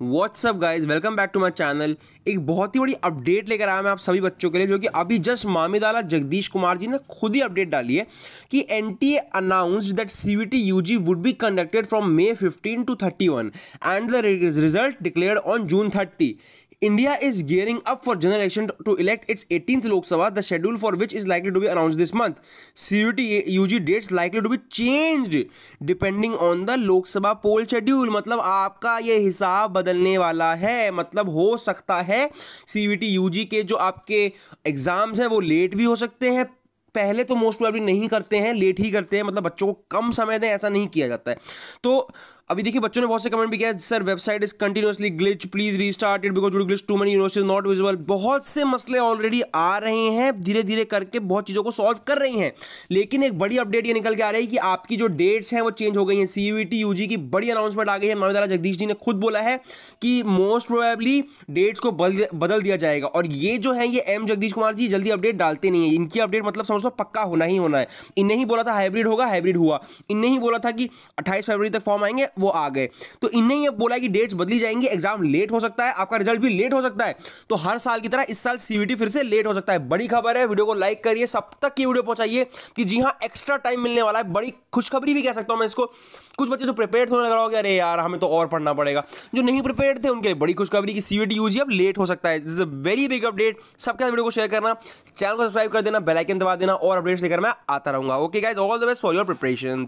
WhatsApp guys welcome back to my channel एक बहुत ही बड़ी अपडेट लेकर आया मैं आप सभी बच्चों के लिए जो कि अभी जस्ट मामीदाला जगदीश कुमार जी ने खुद ही अपडेट डाली है कि N T A announced that C V T U G would be conducted from May fifteen to thirty one and the result declare on June thirty India is gearing up for general election to elect its eighteen Lok Sabha the schedule for which is likely to be announce this month C U G dates likely to be change depending on the Lok Sabha poll schedule मतलब आपका ये हिसाब बदलने वाला है मतलब हो सकता है C V T U G के जो आपके एग्जाम्स हैं वो लेट भी हो सकते हैं पहले तो मोस्ट प्रोबेबली नहीं करते हैं लेट ही करते हैं मतलब बच्चों को कम समय दें ऐसा नहीं किया जाता है तो अभी देखिए बच्चों ने बहुत से कमेंट भी किया sir website is continuously glitch please restart it because glitch too many university not visible बहुत से मसले ऑलरेडी आ रहे हैं धीरे धीरे करके बहुत चीज़ों को सॉल्व कर रही हैं लेकिन एक बड़ी अपडेट ये निकल के आ रही है कि आपकी जो डेट्स हैं वो चेंज हो गई हैं C U T U G की बड़ी अनाउंसमेंट आ गई है महाविद्यालय जगदीश जी ने खुद बोला है कि मोस्ट प्रोबेबली डेट्स को बदल दिया जाएगा और ये जो है ये एम जगदीश कुमार जी जल्दी अपडेट डालते नहीं है इनकी अपडेट मतलब समझ लो पक्का होना ही होना है इन्हें ही बोला था हाइब्रिड होगा हाइब्रिड हुआ इन्हें ही बोला था कि अट्ठाईस फरवरी तक फॉर्म आएंगे वो आ गए तो इन्हें ये बोला कि डेट्स बदली जाएंगी एग्जाम लेट हो सकता है आपका रिजल्ट भी लेट हो सकता है तो हर साल की तरह इस साल सीवीटी फिर से लेट हो सकता है बड़ी खबर है वीडियो को लाइक करिए सब तक ये वीडियो पहुंचाइए कि जी हाँ एक्स्ट्रा टाइम मिलने वाला है बड़ी खुशखबरी भी कह सकता हूँ मैं इसको कुछ बच्चे जो प्रिपेयर होने लग रहा हो अरे यार हमें तो और पढ़ना पड़ेगा जो नहीं प्रिपेयर थे उनके लिए बड़ी खुशखबरी कि सीवीटी यूजी अब लेट हो सकता है this a very big update सबके साथ वीडियो को शेयर करना चैनल को सब्सक्राइब कर देना बेलाइकन दबा देना और अपडेट्स लेकर मैं आता रहूँगा okay guys all the best for your preparation